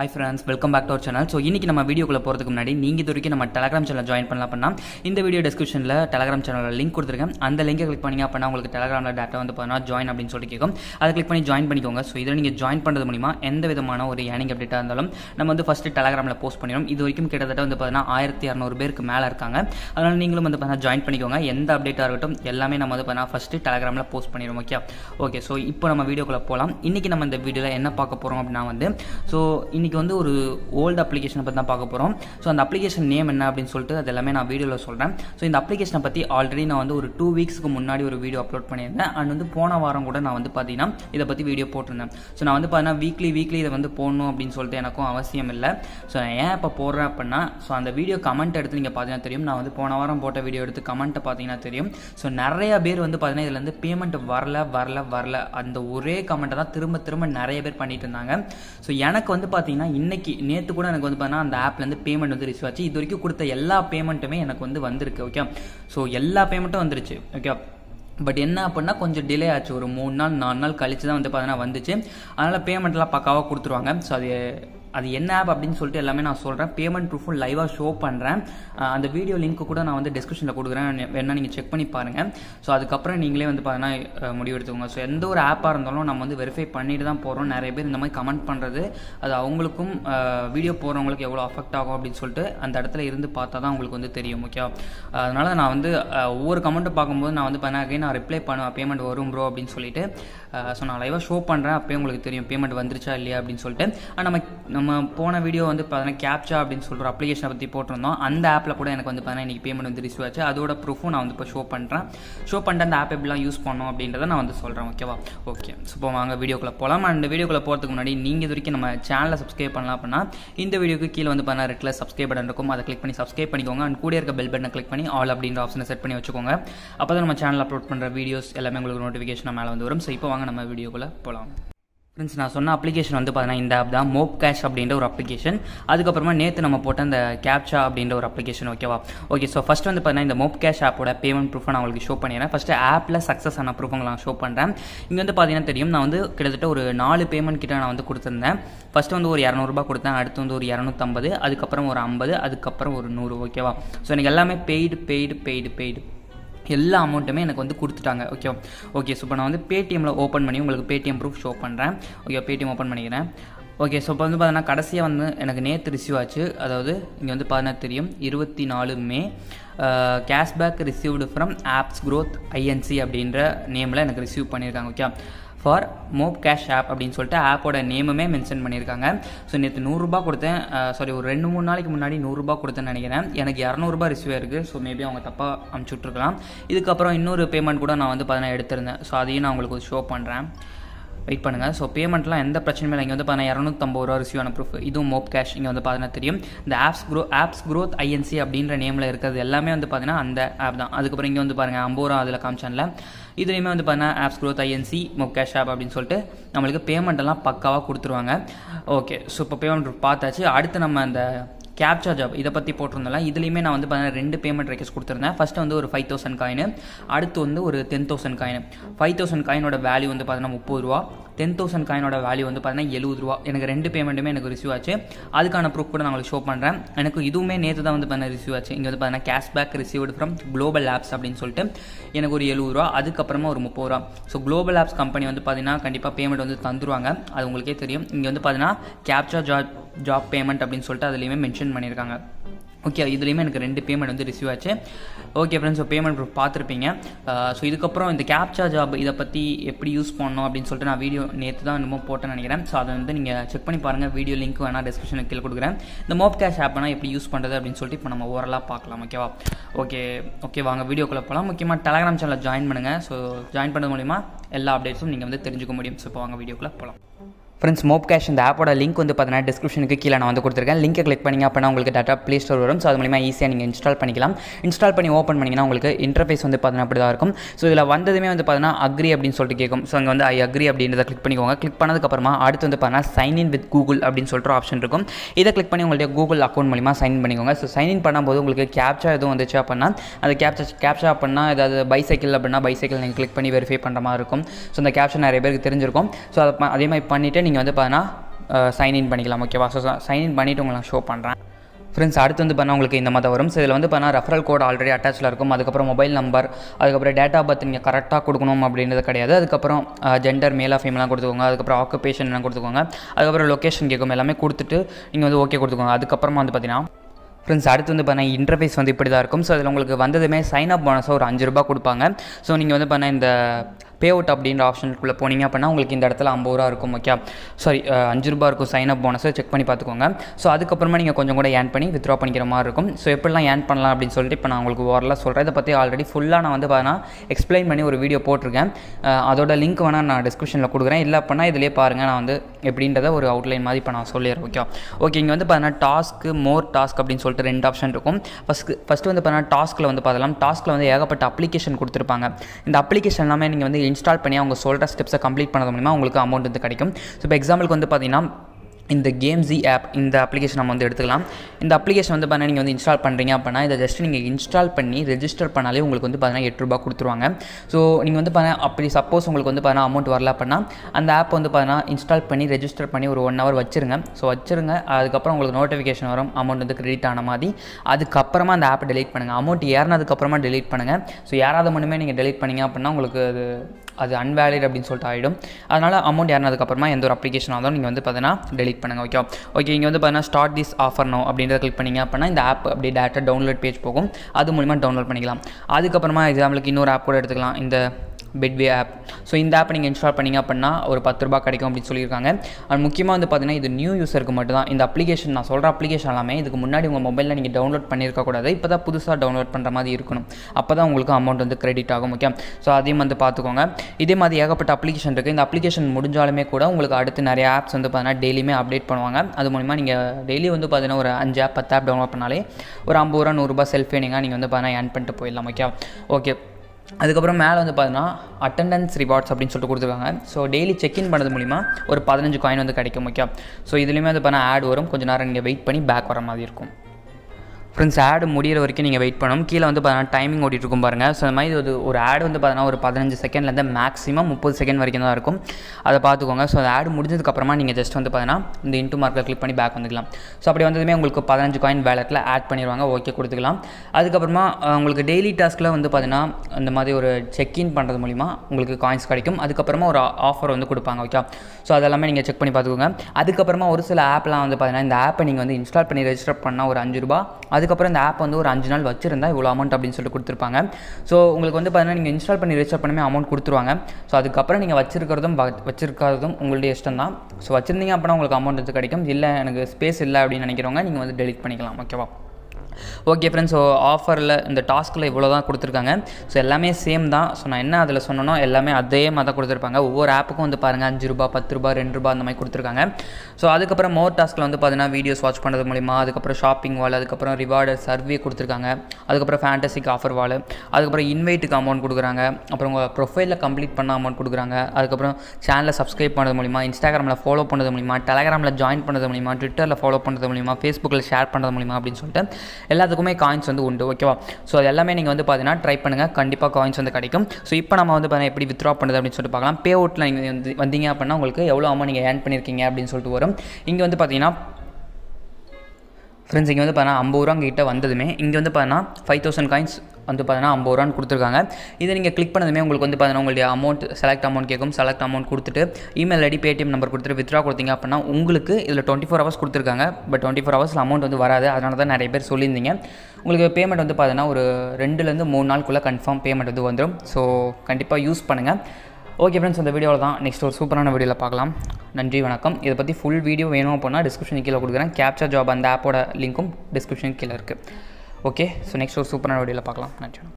high friends welcome back to our channel so இன்றைக்கி நம்ம வீடியோக்குள்ளே போகிறதுக்கு முன்னாடி நீங்கள் இது வரைக்கும் நம்ம டெலகிராம் சேனல் ஜாயின் பண்ணலாம் அப்படின்னா இந்த வீடியோ டிஸ்கிரிப்ஷனில் டெலகிராம் சேனலில் லிங்க் கொடுத்துருக்கேன் அந்த லிங்கை கிளிக் பண்ணிங்க அப்படின்னா உங்களுக்கு டெலகிராமில் டேட்டா வந்து பார்த்தா ஜாயின் அப்படின்னு சொல்லி கேட்கும் அதை கிளிக் பண்ணி ஜாயின் பண்ணிக்கோங்க ஸோ இதில் நீங்கள் ஜாயின் பண்ணுறது மூலிமா எந்த விதமான ஒரு ஏனிங் அப்டேட்டாக இருந்தாலும் நம்ம வந்து ஃபஸ்ட்டு டெலகிராமில் போஸ்ட் பண்ணிடும் இது வரைக்கும் கிட்டத்தட்ட வந்து பார்த்தீங்கன்னா ஆயிரத்தி இரநூறு பேருக்கு மேலே இருக்காங்க அதனால் நீங்களும் வந்து பார்த்தா ஜாயின் பண்ணிக்கோங்க எந்த அப்டேட்டாக இருக்கட்டும் எல்லாமே நம்ம வந்து பார்த்தா ஃபஸ்ட்டு டெலகிராமில் போஸ்ட் பண்ணிடுவோம் ஓகே ஓகே ஸோ இப்போ நம்ம வீடியோக்குள்ளே போகலாம் இன்றைக்கி நம்ம இந்த வீடியோவில் என்ன பார்க்க போகிறோம் அப்படின்னா வந்து ஸோ இன்னைக்கு இன்றைக்கி வந்து ஒரு ஓல்டு அப்ளிகேஷனை பற்றி தான் பார்க்க போகிறோம் ஸோ அந்த அப்ளிகேஷன் நேம் என்ன அப்படின்னு சொல்லிட்டு அது எல்லாமே நான் வீடியோவில் சொல்கிறேன் ஸோ இந்த அப்ளிகேஷனை பற்றி ஆல்ரெடி நான் வந்து ஒரு டூ வீக்ஸ்க்கு முன்னாடி ஒரு வீடியோ அப்லோட் பண்ணியிருந்தேன் அண்ட் வந்து போன வாரம் கூட நான் வந்து பார்த்தீங்கன்னா இதை பற்றி வீடியோ போட்டிருந்தேன் ஸோ நான் வந்து பார்த்தீங்கன்னா வீக்லி வீக்லி இதை வந்து போடணும் அப்படின்னு சொல்லிட்டு எனக்கும் அவசியம் இல்லை ஸோ நான் ஏன் இப்போ போடுறேன் அப்படின்னா ஸோ அந்த வீடியோ கமெண்ட் எடுத்து நீங்கள் பார்த்தீங்கன்னா தெரியும் நான் வந்து போன வாரம் போட்ட வீடியோ எடுத்து கமெண்ட்டை பார்த்தீங்கன்னா தெரியும் ஸோ நிறைய பேர் வந்து பார்த்தீங்கன்னா இதுலேருந்து பேமெண்ட் வரல வரல வரல அந்த ஒரே கமெண்ட்டை தான் திரும்ப திரும்ப நிறைய பேர் பண்ணிட்டு இருந்தாங்க ஸோ எனக்கு வந்து பார்த்தீங்கன்னா பார்த்தீங்கன்னா இன்றைக்கி நேற்று கூட எனக்கு வந்து பார்த்தீங்கன்னா அந்த ஆப்லேருந்து பேமெண்ட் வந்து ரிசீவ் ஆச்சு இது வரைக்கும் கொடுத்த எல்லா பேமெண்ட்டுமே எனக்கு வந்து வந்திருக்கு ஓகே ஸோ எல்லா பேமெண்ட்டும் வந்துருச்சு ஓகே பட் என்ன அப்படின்னா கொஞ்சம் டிலே ஆச்சு ஒரு மூணு நாள் நாலு நாள் கழிச்சு தான் வந்து பார்த்தீங்கன்னா வந்துச்சு அதனால் பேமெண்ட்லாம் பக்காவாக கொடுத்துருவாங்க ஸோ அது அது என்ன ஆப் அப்படின்னு சொல்லிட்டு எல்லாமே நான் சொல்கிறேன் பேமெண்ட் ப்ரூஃபும் லைவாக ஷோ பண்ணுறேன் அந்த வீடியோ லிங்க்கு கூட நான் வந்து டிஸ்கிரிப்ஷனில் கொடுக்குறேன் வேணால் நீங்கள் செக் பண்ணி பாருங்கள் ஸோ அதுக்கப்புறம் நீங்களே வந்து பார்த்தீங்கன்னா முடிவெடுத்துக்கோங்க ஸோ எந்த ஒரு ஆப்பாக இருந்தாலும் நம்ம வந்து வெரிஃபை பண்ணிட்டு தான் போகிறோம் நிறைய பேர் இந்த மாதிரி கமெண்ட் பண்ணுறது அது அவங்களுக்கும் வீடியோ போகிறவங்களுக்கு எவ்வளோ அஃபெக்ட் ஆகும் அப்படின்னு சொல்லிட்டு அந்த இடத்துல இருந்து பார்த்தா தான் உங்களுக்கு வந்து தெரியும் ஓகே அதனால் நான் வந்து ஒவ்வொரு கமெண்ட்டை பார்க்கும்போது நான் வந்து பண்ணாக்கே நான் ரிப்ளை பண்ணுவேன் பேமெண்ட் வரும் ப்ரோ அப்படின்னு சொல்லிட்டு ஸோ நான் லைவாக ஷோ பண்ணுறேன் அப்போயே உங்களுக்கு தெரியும் பேமெண்ட் வந்துருச்சா இல்லையா அப்படின்னு சொல்லிட்டு நம்ம நம்ம போன வீடியோ வந்து பார்த்தீங்கன்னா கேப்சா அப்படின்னு சொல்கிற அப்ளிகேஷனை பற்றி போட்டிருந்தோம் அந்த ஆப்பில் கூட எனக்கு வந்து பார்த்தீங்கன்னா இன்றைக்கி பேமெண்ட் வந்து ரிசீவ் ஆச்சு அதோட ப்ரூஃபும் நான் வந்து இப்போ ஷோ பண்ணுறேன் ஷோ பண்ணுற அந்த ஆப் எப்படிலாம் யூஸ் பண்ணோம் அப்படின்றத நான் வந்து சொல்கிறேன் ஓகேவா ஓகே ஸோ இப்போ வாங்க வீடியோக்குள்ளே போகலாம் அண்ட் வீடியோக்குள்ளே போகிறதுக்கு முன்னாடி நீங்கள் இது வரைக்கும் நம்ம சேனலை சப்ஸ்கிரைப் பண்ணலாம் அப்படின்னா இந்த வீடியோக்கு கீழே வந்து பார்த்தீங்கன்னா ரெட்டில் சப்ஸ்கிரைப் பட்டன் இருக்கும் அதை கிளிக் பண்ணி சப்ஸ்கிரைப் பண்ணிக்கோங்க அண்ட் கூட இருக்க பெல் பட்டனை கிளிக் பண்ணி ஆல் அப்படின்ற ஆப்ஷனை செட் பண்ணி வச்சுக்கோங்க அப்போ தான் நம்ம சேனல் அப்லோட் பண்ணுற வீடியோஸ் எல்லாமே உங்களுக்கு நோட்டிஃபிகேஷன் மேலே வந்து வரும் ஸோ இப்போ வாங்க நம்ம வீடியோக்குள்ளே போகலாம் ஃப்ரெண்ட்ஸ் நான் சொன்ன அப்ளிகேஷன் வந்து பார்த்தீங்கன்னா இந்த ஆப் தான் மோப் கேஷ் அப்படின்ற ஒரு அப்ளிகேஷன் அதுக்கப்புறமா நேற்று நம்ம போட்ட அந்த கேப்சா அப்படின்ற ஒரு அப்ளிகேஷன் ஓகேவா ஓகே ஸோ ஃபஸ்ட் வந்து பார்த்தீங்கன்னா இந்த மோப் கேஷ் ஆப்போட பேமெண்ட் ப்ரூஃப் நான் உங்களுக்கு ஷோ பண்ணிடுறேன் ஃபஸ்ட்டு ஆப்பில் சக்ஸஸ் ஆன ப்ரூஃப் நான் ஷோ பண்ணுறேன் இங்கே வந்து பார்த்தீங்கன்னா தெரியும் நான் வந்து கிட்டத்தட்ட ஒரு நாலு பேமெண்ட் கிட்ட நான் வந்து கொடுத்துருந்தேன் ஃபஸ்ட்டு வந்து ஒரு இரநூறுபா கொடுத்தேன் அடுத்து வந்து ஒரு இரநூத்தம்பது அதுக்கப்புறம் ஒரு ஐம்பது அதுக்கப்புறம் ஒரு நூறு ஓகேவா ஸோ எனக்கு எல்லாமே பெய்டு பெய்டு பெய்டு பெய்டு எல்லா அமௌண்ட்டுமே எனக்கு வந்து கொடுத்துட்டாங்க ஓகே ஓகே ஸோ இப்போ நான் வந்து பேடிஎம்மில் ஓப்பன் பண்ணி உங்களுக்கு பேடிஎம் ப்ரூஃப் ஷோ பண்ணுறேன் ஓகே பேடிஎம் ஓப்பன் பண்ணிக்கிறேன் ஓகே ஸோ இப்போ வந்து பார்த்தீங்கன்னா கடைசியாக வந்து எனக்கு நேற்று ரிசீவ் ஆச்சு அதாவது இங்கே வந்து பதினெட்டு தெரியும் இருபத்தி நாலு May cashback received from apps growth INC அப்படின்ற நேமில் எனக்கு ரிசீவ் பண்ணியிருக்காங்க okay for mob cash app அப்படின்னு சொல்லிட்டு ஆப்போட நேமுமே மென்ஷன் பண்ணியிருக்காங்க ஸோ நேற்று நூறுரூபா கொடுத்தேன் சாரி ஒரு ரெண்டு மூணு நாளைக்கு முன்னாடி நூறுரூபா கொடுத்தேன்னு நினைக்கிறேன் எனக்கு இரநூறுபா ரிசீவ் இருக்குது ஸோ மேபி அவங்க தப்பாக அமுச்சுட்ருக்கலாம் இதுக்கப்புறம் இன்னொரு பேமெண்ட் கூட நான் வந்து பார்த்தீங்கன்னா எடுத்திருந்தேன் ஸோ அதையும் நான் உங்களுக்கு ஷோ பண்ணுறேன் வெயிட் பண்ணுங்கள் ஸோ பேமெண்ட்லாம் எந்த பிரச்சனையுமே இல்லை இங்கே வந்து பார்த்தீங்கன்னா இரநூத்தம்பது ரூபா ரிசீவான ப்ரூஃப் இதுவும் மோப் கேஷ் இங்கே வந்து பார்த்தீங்கன்னா தெரியும் இந்த apps grow apps growth INC அப்படின்ற நேமில் இருக்கிறது எல்லாமே வந்து பார்த்தீங்கன்னா அந்த ஆப் தான் அதுக்கப்புறம் இங்கே வந்து பாருங்கள் ஐம்பது ரூபா அதில் காமிச்சானில் இதுலேயுமே வந்து பார்த்தீங்கன்னா apps growth INC mob cash app அப்படின்னு சொல்லிட்டு நம்மளுக்கு பேமெண்ட் எல்லாம் பக்காவாக கொடுத்துருவாங்க ஓகே ஸோ இப்போ பேமெண்ட் பார்த்தாச்சு அடுத்து நம்ம அந்த கேப்சா ஜாப் இதை பற்றி போட்டிருந்தேன் இதுலேயுமே நான் வந்து பார்த்தீங்கன்னா ரெண்டு பேமெண்ட் ரெக்கஸ் கொடுத்துருந்தேன் ஃபஸ்ட்டு வந்து ஒரு ஃபைவ் தௌசண்ட் காயின் அடுத்து வந்து ஒரு ten thousand coin five thousand காயினோட வேல்யூ வந்து பார்த்தீங்கன்னா முப்பது ரூபா டென் தௌசண்ட் காயினோட வேல்யூ வந்து பார்த்தீங்கன்னா எழுபது ரூபா எனக்கு ரெண்டு பேமெண்ட்டுமே எனக்கு ரிசீவ் ஆச்சு அதுக்கான ப்ரூஃப் கூட நான் உங்களுக்கு ஷோ பண்ணுறேன் எனக்கு இதுவுமே நேற்று தான் வந்து பார்த்தீங்கன்னா ரிசீவ் ஆச்சு இங்கே வந்து பார்த்தீங்கன்னா cashback received from global apps அப்படின்னு சொல்லிட்டு எனக்கு ஒரு எழுபது ரூபா அதுக்கப்புறமா ஒரு முப்பது ரூபா ஸோ குளோபல் ஆப்ஸ் கம்பெனி வந்து பார்த்தீங்கன்னா கண்டிப்பாக பேமெண்ட் வந்து தந்துருவாங்க அது உங்களுக்கே தெரியும் இங்கே வந்து பார்த்தீங்கன்னா கேப்சா ஜாப் ஜாப் பேமெண்ட் அப்படின்னு சொல்லிட்டு அதுலேயுமே மென்ஷன் பண்ணியிருக்காங்க ஓகே இதுலேயுமே எனக்கு ரெண்டு பேமெண்ட் வந்து ரிசீவ் ஆச்சு okay friends so payment proof பார்த்துருப்பீங்க ஸோ இதுக்கப்புறம் இந்த கேப்சா ஜாப் இதை பற்றி எப்படி யூஸ் பண்ணணும் அப்படின்னு சொல்லிட்டு நான் வீடியோ நேற்று தான் இன்னமும் போட்டேன்னு நினைக்கிறேன் ஸோ அதை வந்து நீங்கள் செக் பண்ணி பாருங்கள் வீடியோ லிங்க் வேணால் டிஸ்கிரிப்ஷனுக்கு கீழே கொடுக்குறேன் இந்த மோப் கேஷ் ஆப்னா எப்படி யூஸ் பண்ணுறது அப்படின்னு சொல்லிட்டு இப்போ நம்ம ஓரலாக பார்க்கலாம் ஓகேவா ஓகே ஓகே வாங்க வீடியோக்குள்ளே போகலாம் முக்கியமாக டெலகிராம் சேனலில் ஜாயின் பண்ணுங்கள் ஸோ ஜாயின் பண்ணது மூலிமா எல்லா அப்டேட்ஸும் நீங்கள் வந்து தெரிஞ்சுக்க முடியும் ஸோ இப்போ வாங்க வீடியோக்குள்ளே போகலாம் ஃப்ரெண்ட்ஸ் மோப் கேஷ் இந்த ஆப்போட லிங்க் வந்து பார்த்தீங்கன்னா டிஸ்கிரிப்ஷனுக்கு கீழே நான் வந்து கொடுத்துருக்கேன் லிங்கை கிளிக் பண்ணிங்க அப்படின்னா உங்களுக்கு டேட்டா ப்ளே ஸ்டோர் வரும் ஸோ அது மூலியமாக ஈஸியாக நீங்கள் இன்ஸ்டால் பண்ணிக்கலாம் இன்ஸ்டால் பண்ணி ஓப்பன் பண்ணிங்கன்னா உங்களுக்கு இன்டர்ஃபேஸ் வந்து பார்த்தீங்கன்னா அப்படி தான் இருக்கும் ஸோ இதில் வந்ததுமே வந்து பார்த்தீங்கன்னா அக்ரி அப்படின்னு சொல்லிட்டு கேட்கும் ஸோ அங்கே வந்து ஐ அக்ரி அப்படின்றத கிளிக் பண்ணிக்கோங்க கிளிக் பண்ணதுக்கப்புறமா அடுத்து வந்து பார்த்தீங்கன்னா சைன் இன் வித் கூகுள் அப்படின்னு சொல்லிட்டு ஆப்ஷன் இருக்கும் இதை கிளிக் பண்ணி உங்களுடைய கூகுள் அக்கௌண்ட் மூலியமாக சைன் இன் பண்ணிக்கோங்க ஸோ சைன் இன் பண்ணும்போது உங்களுக்கு கேப்ச்சா எதுவும் வந்துச்சு அப்படின்னா அந்த கேப்ச்சா கேப்ச்சா அப்படின்னா ஏதாவது பைசைக்கிள் அப்படின்னா பைசைக்கிள் நீங்கள் கிளிக் பண்ணி வெரிஃபை பண்ணுற மாதிரி இருக்கும் ஸோ அந்த கேப்ஷன் நிறைய பேருக்கு தெரிஞ்சிருக்கும் ஸோ அதை அதே மாதிரி பண்ணிவிட்டு நீங்கள் வந்து பார்த்தீங்கன்னா சைன் இன் பண்ணிக்கலாம் ஓகேவா ஸோ இன் பண்ணிவிட்டு உங்களை ஷோ பண்ணுறேன் ஃப்ரெண்ட்ஸ் அடுத்து வந்து பண்ணால் உங்களுக்கு இந்த மாதிரி வரும் ஸோ இதில் வந்து பண்ணால் ரெஃபரல் கோட் ஆல்ரெடி அட்டாச்சில் இருக்கும் அதுக்கப்புறம் மொபைல் நம்பர் அதுக்கப்புறம் டேட்டா பர்த் நீங்கள் கரெக்டாக கொடுக்கணும் அப்படின்றது கிடையாது அதுக்கப்புறம் ஜெண்டர் மேலாக ஃபீமெலாம் கொடுத்துக்கோங்க அதுக்கப்புறம் ஆக்குபேஷன் எல்லாம் கொடுத்துக்கோங்க அதுக்கப்புறம் லொக்கேஷன் கேட்கும் எல்லாமே கொடுத்துட்டு நீங்கள் வந்து ஓகே கொடுத்துக்கோங்க அதுக்கப்புறமா வந்து பார்த்தீங்கன்னா ஃப்ரெண்ட்ஸ் அடுத்து வந்து பண்ணால் இன்டர்ஃபேஸ் வந்து இப்படி தான் இருக்கும் ஸோ அதில் உங்களுக்கு வந்ததுமே சைன் அப் போனஸாக ஒரு அஞ்சு ரூபா கொடுப்பாங்க ஸோ நீங்கள் வந்து பண்ணால் இந்த பே அவுட் அப்படின்ற ஆப்ஷனுக்குள்ளே போனீங்க அப்படின்னா உங்களுக்கு இந்த இடத்துல ஐம்பது ரூபா இருக்கும் ஓகே சாரி அஞ்சு ரூபா இருக்கும் சைன் அப் போனஸை செக் பண்ணி பார்த்துக்கோங்க ஸோ அதுக்கப்புறமா நீங்கள் கொஞ்சம் கூட ஏன் பண்ணி வித்ரா பண்ணிக்கிற மாதிரி இருக்கும் ஸோ எப்படிலாம் ஏன் பண்ணலாம் அப்படின்னு சொல்லிட்டு இப்போ நான் உங்களுக்கு ஓரளவு சொல்கிறேன் இதை பற்றி ஆல்ரெடி ஃபுல்லாக நான் வந்து பார்த்தீங்கன்னா எக்ஸ்பிளைன் பண்ணி ஒரு வீடியோ போட்டிருக்கேன் அதோட லிங்க் வேணால் நான் டிஸ்கிரிப்ஷனில் கொடுக்குறேன் இல்லை அப்படின்னா இதிலே பாருங்கள் நான் வந்து எப்படின்றத ஒரு அவுட்லைன் மாதிரி இப்போ நான் சொல்லிடுறேன் ஓகே ஓகே இங்கே வந்து பார்த்தீங்கன்னா டாஸ்க்கு மோர் டாஸ்க் அப்படின்னு சொல்லிட்டு ரெண்டு ஆப்ஷன் இருக்கும் ஃபஸ்ட் ஃபஸ்ட்டு வந்து பார்த்தீங்கன்னா டாஸ்க்கில் வந்து பார்த்தலாம் டாஸ்க்கில் வந்து ஏகப்பட்ட அப்ளிகேஷன் கொடுத்துருப்பாங்க இந்த அப்ளிகேஷன் எல்லாமே நீங்கள் வந்து இன்ஸ்டால் பண்ணி அவங்க சொல்கிற ஸ்டெப்ஸை கம்ப்ளீட் பண்ணது மூலிமா உங்களுக்கு அமௌண்ட் வந்து கிடைக்கும் ஸோ இப்போ எக்ஸாம்பிளுக்கு வந்து பார்த்தீங்கன்னா இந்த கேம் ஜி ஆப் இந்த அப்ளிகேஷன் நம்ம வந்து எடுத்துக்கலாம் இந்த அப்ளிகேஷன் வந்து பார்த்தீங்கன்னா நீங்கள் வந்து இன்ஸ்டால் பண்ணுறீங்க அப்படின்னா இதை ஜஸ்ட் நீங்கள் இன்ஸ்டால் பண்ணி ரெஜிஸ்டர் பண்ணாலே உங்களுக்கு வந்து பார்த்தீங்கன்னா எட்டு ரூபா கொடுத்துருவாங்க ஸோ நீங்கள் வந்து பார்த்தா அப்படி சப்போஸ் உங்களுக்கு வந்து பார்த்தா அமௌண்ட் வரல அப்படின்னா அந்த ஆப் வந்து பார்த்தீங்கன்னா இன்ஸ்டால் பண்ணி ரெஜிஸ்டர் பண்ணி ஒரு ஒன் ஹவர் வச்சுருங்க ஸோ வச்சுருங்க அதுக்கப்புறம் உங்களுக்கு நோட்டிஃபிகேஷன் வரும் அமௌண்ட் வந்து கிரெடிட் ஆன மாதிரி அதுக்கப்புறமா அந்த ஆப் டெலிட் பண்ணுங்கள் அமௌண்ட் ஏறினதுக்கப்புறமா டெலிட் பண்ணுங்கள் ஸோ யாராவது மட்டுமே நீங்கள் டெலிட் பண்ணிங்க அப்படின்னா உங்களுக்கு அது அது அன்வேலிட் அப்படின்னு சொல்லிட்டு ஆகிடும் அதனால் அமௌண்ட் ஏறினதுக்கப்புறமா எந்த ஒரு அப்ளிகேஷன் ஆனாலும் நீங்கள் வந்து பார்த்தீங்கன்னா டெலிட் கிளிக் பண்ணுங்கள் ஓகே ஓகே இங்கே வந்து பார்த்தீங்கன்னா ஸ்டார்ட் திஸ் ஆஃபர் நோ அப்படின்றத கிளிக் பண்ணிங்க அப்படின்னா இந்த ஆப் அப்படி டேரெக்டாக டவுன்லோட் பேஜ் போகும் அது மூலிமா டவுன்லோட் பண்ணிக்கலாம் அதுக்கப்புறமா எக்ஸாம்பிளுக்கு இன்னொரு ஆப் கூட எடுத்துக்கலாம் இந்த பெட்வே ஆப் ஸோ இந்த ஆப் நீங்கள் இன்ஸ்டால் பண்ணிங்க அப்படின்னா ஒரு பத்து ரூபா கிடைக்கும் அப்படின்னு சொல்லியிருக்காங்க அண்ட் முக்கியமாக வந்து பார்த்தீங்கன்னா இது நியூ யூஸருக்கு மட்டும் தான் இந்த அப்ளிகேஷன் நான் சொல்கிற அப்ளிகேஷன் எல்லாமே இதுக்கு முன்னாடி உங்கள் மொபைலில் நீங்கள் டவுன்லோட் பண்ணியிருக்கக்கூடாது இப்போ தான் புதுசாக டவுன்லோட் பண்ணுற மாதிரி இருக்கணும் அப்போ தான் உங்களுக்கு அமௌண்ட் வந்து கிரெடிட் ஆகும் ஓகே ஸோ அதையும் வந்து பார்த்துக்கோங்க இதே மாதிரி ஏகப்பட்ட அப்ளிகேஷன் இருக்குது இந்த அப்ளிகேஷன் முடிஞ்சாலுமே கூட உங்களுக்கு அடுத்து நிறைய ஆப்ஸ் வந்து பார்த்தீங்கன்னா டெய்லியுமே அப்டேட் பண்ணுவாங்க அது மூலிமா நீங்கள் டெய்லி வந்து பார்த்தீங்கன்னா ஒரு அஞ்சு ஆப் பத்து ஆப் டவுன்லோட் பண்ணாலே ஒரு ஐம்பது ரூபா நூறுரூபா செல்ஃபி நீங்கள் வந்து பார்த்தீங்கன்னா ஏன் பண்ணிட்டு போயிடலாம் ஓகே ஓகே அதுக்கப்புறம் மேலே வந்து பார்த்தீங்கன்னா அட்டண்டன்ஸ் ரிவார்ட்ஸ் அப்படின்னு சொல்லிட்டு கொடுத்துருக்காங்க ஸோ டெய்லி செக்இன் பண்ணது மூலிமா ஒரு பதினஞ்சு காயின் வந்து கிடைக்கும் ஓகே ஸோ இதுலேயுமே வந்து பார்த்தீங்கன்னா ஆட் வரும் கொஞ்சம் நேரம் நீங்கள் வெயிட் பண்ணி பேக் வர மாதிரி இருக்கும் ஃப்ரெண்ட்ஸ் ஆடு முடிகிற வரைக்கும் நீங்கள் வெயிட் பண்ணணும் கீழே வந்து பார்த்தீங்கன்னா டைமிங் ஓடிட்டுருக்கும் பாருங்கள் ஸோ அந்த மாதிரி ஒரு ஒரு ஆடு வந்து பார்த்தீங்கன்னா ஒரு பதினஞ்சு செகண்ட்லேருந்து மேக்ஸிமம் முப்பது செகண்ட் வரைக்கும் தான் இருக்கும் அதை பார்த்துக்கோங்க ஸோ அந்த ஆடு முடிஞ்சதுக்கப்புறமா நீங்கள் ஜஸ்ட் வந்து பார்த்தீங்கன்னா இந்த இன்ட்டு மார்க்கில் கிளிக் பண்ணி பேக் வந்துக்கலாம் ஸோ அப்படி வந்ததுமே உங்களுக்கு பதினஞ்சு காயின் வேலட்டில் ஆட் பண்ணிடுவாங்க ஓகே கொடுத்துக்கலாம் அதுக்கப்புறமா உங்களுக்கு டெய்லி டாஸ்கில் வந்து பார்த்தீங்கன்னா இந்த மாதிரி ஒரு இன் பண்ணுறது மூலிமா உங்களுக்கு காயின்ஸ் கிடைக்கும் அதுக்கப்புறமா ஒரு ஆஃபர் வந்து கொடுப்பாங்க ஓகே ஸோ அதெல்லாமே நீங்கள் செக் பண்ணி பார்த்துக்கோங்க அதுக்கப்புறமா ஒரு சில ஆப்லாம் வந்து பார்த்தீங்கன்னா இந்த ஆப்பை நீங்கள் வந்து இன்ஸ்டால் பண்ணி ரெஜிஸ்டர் பண்ணால் ஒரு அஞ்சு ரூபா அது அதுக்கப்புறம் இந்த ஆப் வந்து ஒரு அஞ்சு நாள் வச்சிருந்தா இவ்வளோ அமௌண்ட் அப்படின்னு சொல்லிட்டு கொடுத்துருப்பாங்க ஸோ உங்களுக்கு வந்து பார்த்தீங்கன்னா நீங்கள் இன்ஸ்டால் பண்ணி ரிஜிஸ்டர் பண்ணுமே அமௌண்ட் கொடுத்துருவாங்க ஸோ அதுக்கப்புறம் நீங்கள் வச்சிருக்கிறதும் வச்சிருக்கிறதும் உங்களுடைய இஷ்டம் தான் ஸோ வச்சுருந்தீங்க அப்படின்னா உங்களுக்கு அமௌண்ட் வந்து கிடைக்கும் இல்லை எனக்கு ஸ்பேஸ் இல்லை அப்படின்னு நினைக்கிறவங்க நீங்கள் வந்து டெலிட் பண்ணிக்கலாம் ஓகேவா ஓகே ஃப்ரெண்ட்ஸ் ஸோ ஆஃபரில் இந்த டாஸ்கில் இவ்வளோ தான் கொடுத்துருக்காங்க ஸோ எல்லாமே சேம் தான் ஸோ நான் என்ன அதில் சொன்னனோ எல்லாமே அதே மாதிரி தான் கொடுத்துருப்பாங்க ஒவ்வொரு ஆப்புக்கும் வந்து பாருங்கள் அஞ்சு ரூபா பத்து ரூபா ரெண்டு ரூபா அந்த மாதிரி கொடுத்துருக்காங்க ஸோ அதுக்கப்புறம் மோர் டாஸ்கில் வந்து பார்த்தீங்கன்னா வீடியோஸ் வாட்ச் பண்ணுறது மூலிமா அதுக்கப்புறம் ஷாப்பிங் வால் அதுக்கப்புறம் ரிவார்டு சர்வே கொடுத்துருக்காங்க அதுக்கப்புறம் ஃபேண்டசிக் ஆஃபர் வால் அதுக்கப்புறம் இன்வைட்டுக்கு அமௌண்ட் கொடுக்குறாங்க அப்புறம் உங்கள் ப்ரொஃபைலில் கம்ப்ளீட் பண்ண அமௌண்ட் கொடுக்குறாங்க அதுக்கப்புறம் சேனலில் சப்ஸ்கிரைப் பண்ணுறது மூலிமா இன்ஸ்டாகிராமில் ஃபாலோ பண்ணுறது மூலிமா டெலகிராமில் ஜாயின் பண்ணுறது மூலிமா ட்விட்டரில் ஃபாலோ பண்ணுறது மூலிமா ஃபேஸ்புக்கில் ஷேர் பண்ணுறது மூலிமா அப்படின்னு சொல்லிட்டு எல்லாத்துக்குமே காயின்ஸ் வந்து உண்டு ஓகேவா ஸோ அது எல்லாமே நீங்கள் வந்து பார்த்தீங்கன்னா ட்ரை பண்ணுங்கள் கண்டிப்பாக காயின்ஸ் வந்து கிடைக்கும் ஸோ இப்போ நம்ம வந்து பார்த்தீங்கன்னா எப்படி வித்ரா பண்ணுது அப்படின்னு சொல்லிட்டு பார்க்கலாம் பே அவுட்டில் நீங்கள் வந்து வந்தீங்க அப்படின்னா உங்களுக்கு எவ்வளோ அமௌண்ட் நீங்கள் ஏர்ன் பண்ணியிருக்கீங்க அப்படின்னு சொல்லிட்டு வரும் இங்கே வந்து பார்த்தீங்கன்னா ஃப்ரெண்ட்ஸ் இங்கே வந்து பார்த்தீங்கன்னா ஐம்பது ரூபா வந்ததுமே இங்கே வந்து பார்த்தீங்கன்னா ஃபைவ் தௌசண்ட் காயின்ஸ் வந்து பார்த்தீங்கன்னா ஐம்பது ரூபான்னு கொடுத்துருக்காங்க இதை நீங்கள் கிளிக் பண்ணதுமே உங்களுக்கு வந்து பார்த்தீங்கன்னா உங்களுடைய அமௌண்ட் செலக்ட் அமௌண்ட் கேட்கும் செலக்ட் அமௌண்ட் கொடுத்துட்டு இமெயில் ஐடி பேடிஎம் நம்பர் கொடுத்துட்டு வித்ரா கொடுத்தீங்க அப்படின்னா உங்களுக்கு இதில் டுவெண்ட்டி ஃபோர் ஹவர்ஸ் கொடுத்துருக்காங்க பட் டுவெண்ட்டி ஃபோர் ஹவர்ஸில் அமௌண்ட் வந்து வராது அதனால தான் நிறைய பேர் சொல்லியிருந்தீங்க உங்களுக்கு பேமெண்ட் வந்து பார்த்தீங்கன்னா ஒரு ரெண்டுலேருந்து மூணு நாளுக்குள்ளே கன்ஃபார்ம் பேமெண்ட் வந்து வந்துடும் ஸோ கண்டிப்பாக யூஸ் பண்ணுங்கள் ஓகே ஃப்ரெண்ட்ஸ் அந்த வீடியோவில் தான் நெக்ஸ்ட் ஒரு சூப்பரான வீடியோவில் பார்க்கலாம் நன்றி வணக்கம் இதை பற்றி ஃபுல் வீடியோ வேணும் அப்படின்னா டிஸ்கிரிப்ஷன் கீழே கொடுக்குறேன் கேப்சர் ஜாப் அந்த ஆப்போட லிங்க்கும் டிஸ்கிரிப்ஷன் கீழே இருக்குது ஓகே ஸோ நெக்ஸ்ட் ஒரு சூப்பரான வீடியோவில் பார்க்கலாம் நன்றி